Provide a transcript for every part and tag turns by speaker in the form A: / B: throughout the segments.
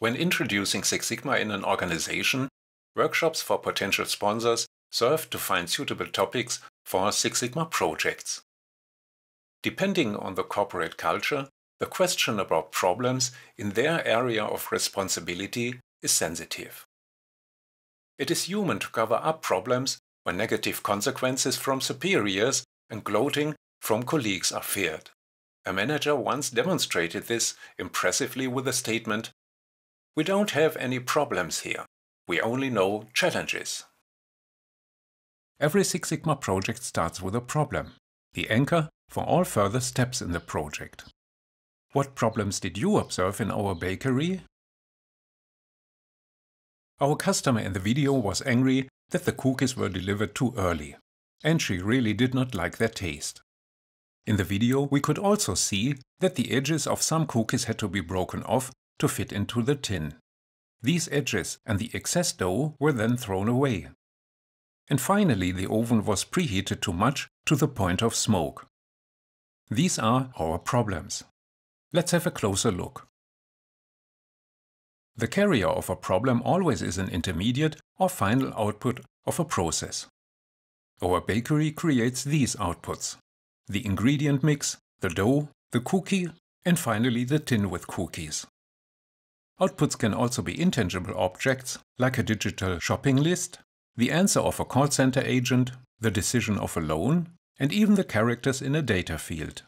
A: When introducing Six Sigma in an organization, workshops for potential sponsors serve to find suitable topics for Six Sigma projects. Depending on the corporate culture, the question about problems in their area of responsibility is sensitive. It is human to cover up problems when negative consequences from superiors and gloating from colleagues are feared. A manager once demonstrated this impressively with the statement, We don't have any problems here. We only know challenges. Every Six Sigma project starts with a problem, the anchor for all further steps in the project. What problems did you observe in our bakery? Our customer in the video was angry that the cookies were delivered too early, and she really did not like their taste. In the video we could also see that the edges of some cookies had to be broken off to fit into the tin. These edges and the excess dough were then thrown away. And finally the oven was preheated too much to the point of smoke. These are our problems. Let's have a closer look. The carrier of a problem always is an intermediate or final output of a process. Our bakery creates these outputs the ingredient mix, the dough, the cookie, and finally the tin with cookies. Outputs can also be intangible objects, like a digital shopping list, the answer of a call center agent, the decision of a loan, and even the characters in a data field.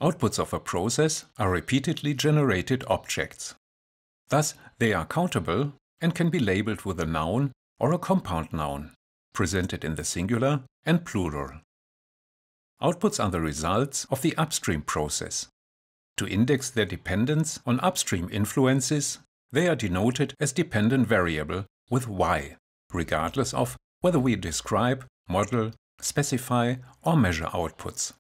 A: Outputs of a process are repeatedly generated objects. Thus, they are countable and can be labeled with a noun or a compound noun, presented in the singular and plural. Outputs are the results of the upstream process. To index their dependence on upstream influences, they are denoted as dependent variable with y, regardless of whether we describe, model, specify or measure outputs.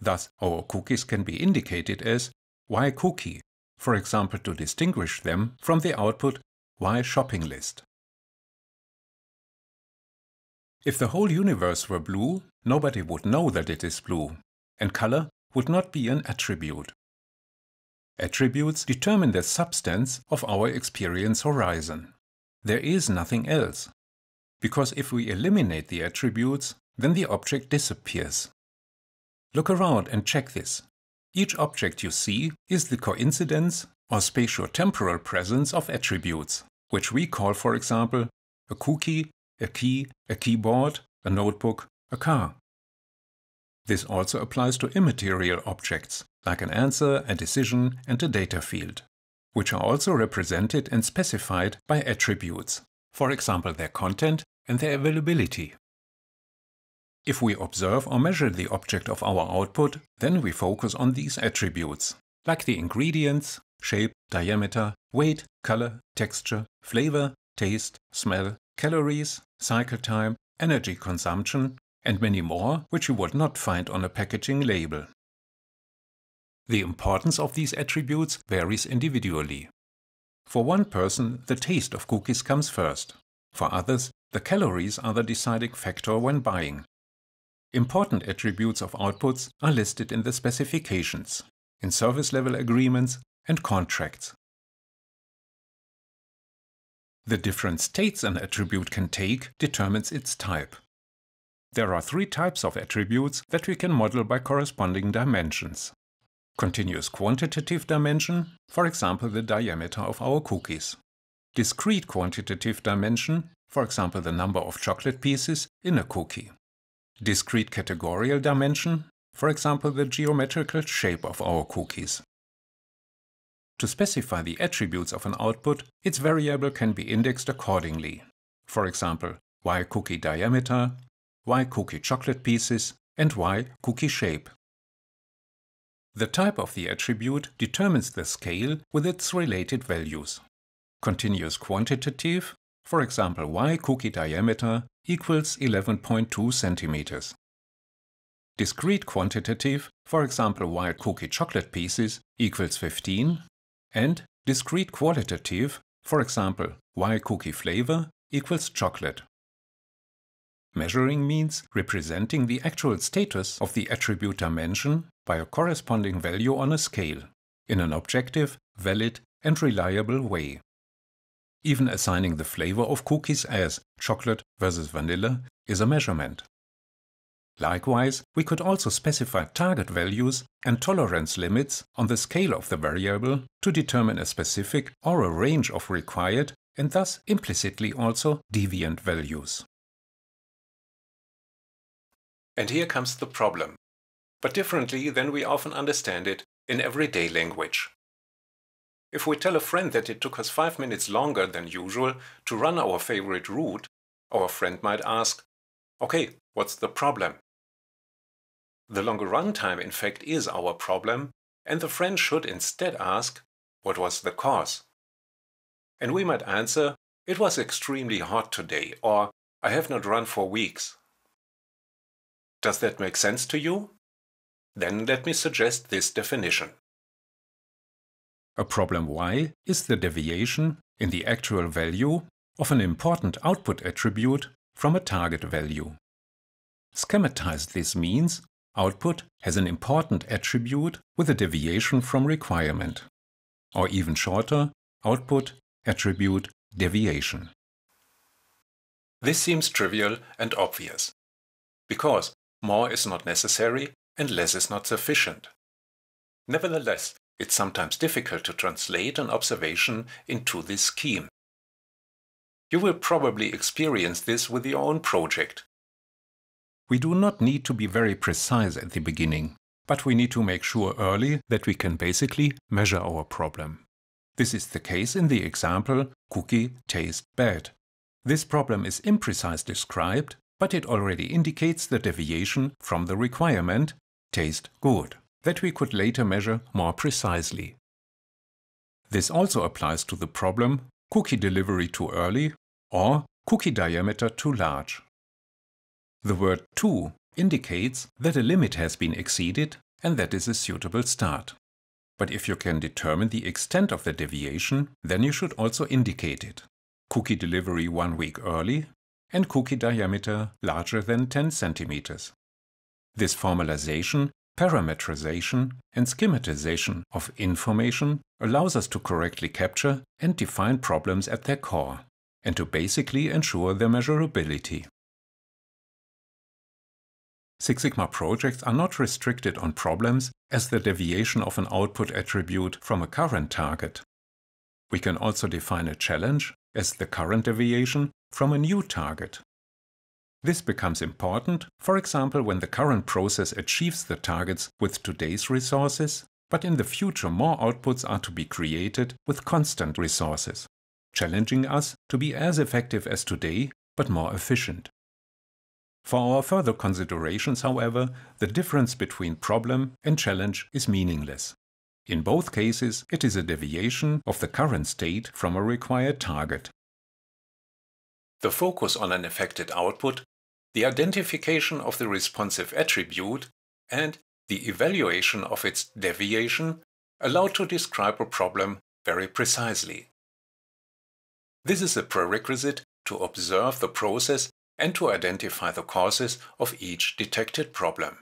A: Thus, our cookies can be indicated as y cookie, for example to distinguish them from the output y shopping list. If the whole universe were blue, nobody would know that it is blue, and color would not be an attribute. Attributes determine the substance of our experience horizon. There is nothing else. Because if we eliminate the attributes, then the object disappears. Look around and check this. Each object you see is the coincidence or spatial-temporal presence of attributes, which we call, for example, a cookie a key, a keyboard, a notebook, a car. This also applies to immaterial objects, like an answer, a decision, and a data field, which are also represented and specified by attributes, for example their content and their availability. If we observe or measure the object of our output, then we focus on these attributes, like the ingredients, shape, diameter, weight, color, texture, flavor, taste, smell, calories, cycle time, energy consumption, and many more which you would not find on a packaging label. The importance of these attributes varies individually. For one person, the taste of cookies comes first. For others, the calories are the deciding factor when buying. Important attributes of outputs are listed in the specifications, in service level agreements and contracts. The different states an attribute can take determines its type. There are three types of attributes that we can model by corresponding dimensions. Continuous quantitative dimension, for example the diameter of our cookies. Discrete quantitative dimension, for example the number of chocolate pieces in a cookie. Discrete categorical dimension, for example the geometrical shape of our cookies. To specify the attributes of an output, its variable can be indexed accordingly. For example, y cookie diameter, y cookie chocolate pieces, and y cookie shape. The type of the attribute determines the scale with its related values. Continuous quantitative, for example y cookie diameter equals 11.2 centimeters. Discrete quantitative, for example y cookie chocolate pieces equals 15 and discrete qualitative, for example, why cookie flavor equals chocolate. Measuring means representing the actual status of the attribute dimension by a corresponding value on a scale, in an objective, valid and reliable way. Even assigning the flavor of cookies as chocolate versus vanilla is a measurement. Likewise, we could also specify target values and tolerance limits on the scale of the variable to determine a specific or a range of required and thus implicitly also deviant values. And here comes the problem, but differently than we often understand it in everyday language. If we tell a friend that it took us five minutes longer than usual to run our favorite route, our friend might ask, okay, what's the problem? The longer runtime, in fact, is our problem, and the friend should instead ask, what was the cause? And we might answer, it was extremely hot today, or I have not run for weeks. Does that make sense to you? Then let me suggest this definition. A problem y is the deviation in the actual value of an important output attribute from a target value. Schematize this means Output has an important attribute with a deviation from requirement. Or even shorter, output attribute deviation. This seems trivial and obvious. Because more is not necessary and less is not sufficient. Nevertheless, it's sometimes difficult to translate an observation into this scheme. You will probably experience this with your own project we do not need to be very precise at the beginning, but we need to make sure early that we can basically measure our problem. This is the case in the example cookie taste bad. This problem is imprecise described, but it already indicates the deviation from the requirement taste good that we could later measure more precisely. This also applies to the problem cookie delivery too early or cookie diameter too large. The word to indicates that a limit has been exceeded and that is a suitable start. But if you can determine the extent of the deviation, then you should also indicate it. Cookie delivery one week early and cookie diameter larger than 10 centimeters. This formalization, parametrization and schematization of information allows us to correctly capture and define problems at their core and to basically ensure their measurability. Six Sigma projects are not restricted on problems as the deviation of an output attribute from a current target. We can also define a challenge as the current deviation from a new target. This becomes important, for example, when the current process achieves the targets with today's resources, but in the future more outputs are to be created with constant resources, challenging us to be as effective as today, but more efficient. For our further considerations, however, the difference between problem and challenge is meaningless. In both cases, it is a deviation of the current state from a required target. The focus on an affected output, the identification of the responsive attribute, and the evaluation of its deviation allow to describe a problem very precisely. This is a prerequisite to observe the process and to identify the causes of each detected problem.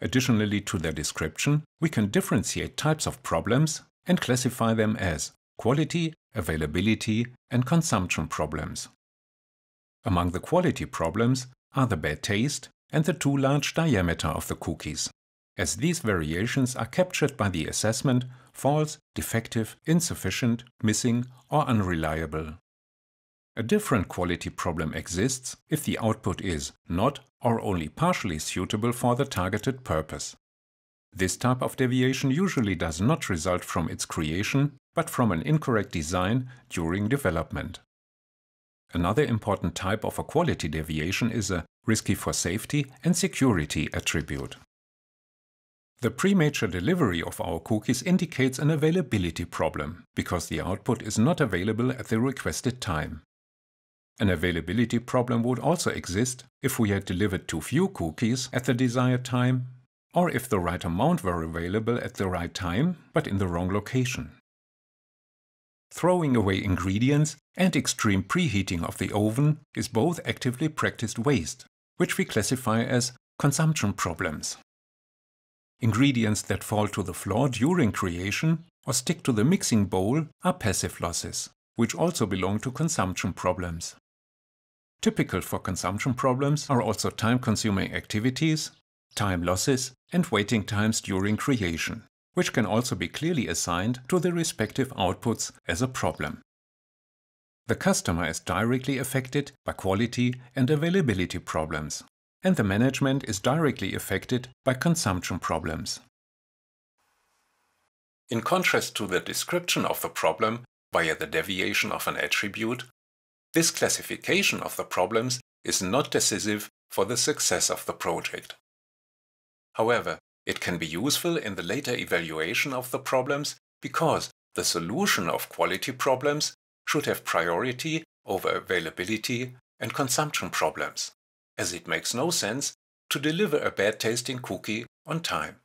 A: Additionally to their description, we can differentiate types of problems and classify them as quality, availability and consumption problems. Among the quality problems are the bad taste and the too large diameter of the cookies, as these variations are captured by the assessment false, defective, insufficient, missing or unreliable. A different quality problem exists if the output is not or only partially suitable for the targeted purpose. This type of deviation usually does not result from its creation, but from an incorrect design during development. Another important type of a quality deviation is a risky for safety and security attribute. The premature delivery of our cookies indicates an availability problem, because the output is not available at the requested time. An availability problem would also exist if we had delivered too few cookies at the desired time, or if the right amount were available at the right time but in the wrong location. Throwing away ingredients and extreme preheating of the oven is both actively practiced waste, which we classify as consumption problems. Ingredients that fall to the floor during creation or stick to the mixing bowl are passive losses, which also belong to consumption problems. Typical for consumption problems are also time-consuming activities, time losses, and waiting times during creation, which can also be clearly assigned to the respective outputs as a problem. The customer is directly affected by quality and availability problems, and the management is directly affected by consumption problems. In contrast to the description of the problem via the deviation of an attribute this classification of the problems is not decisive for the success of the project. However, it can be useful in the later evaluation of the problems because the solution of quality problems should have priority over availability and consumption problems, as it makes no sense to deliver a bad tasting cookie on time.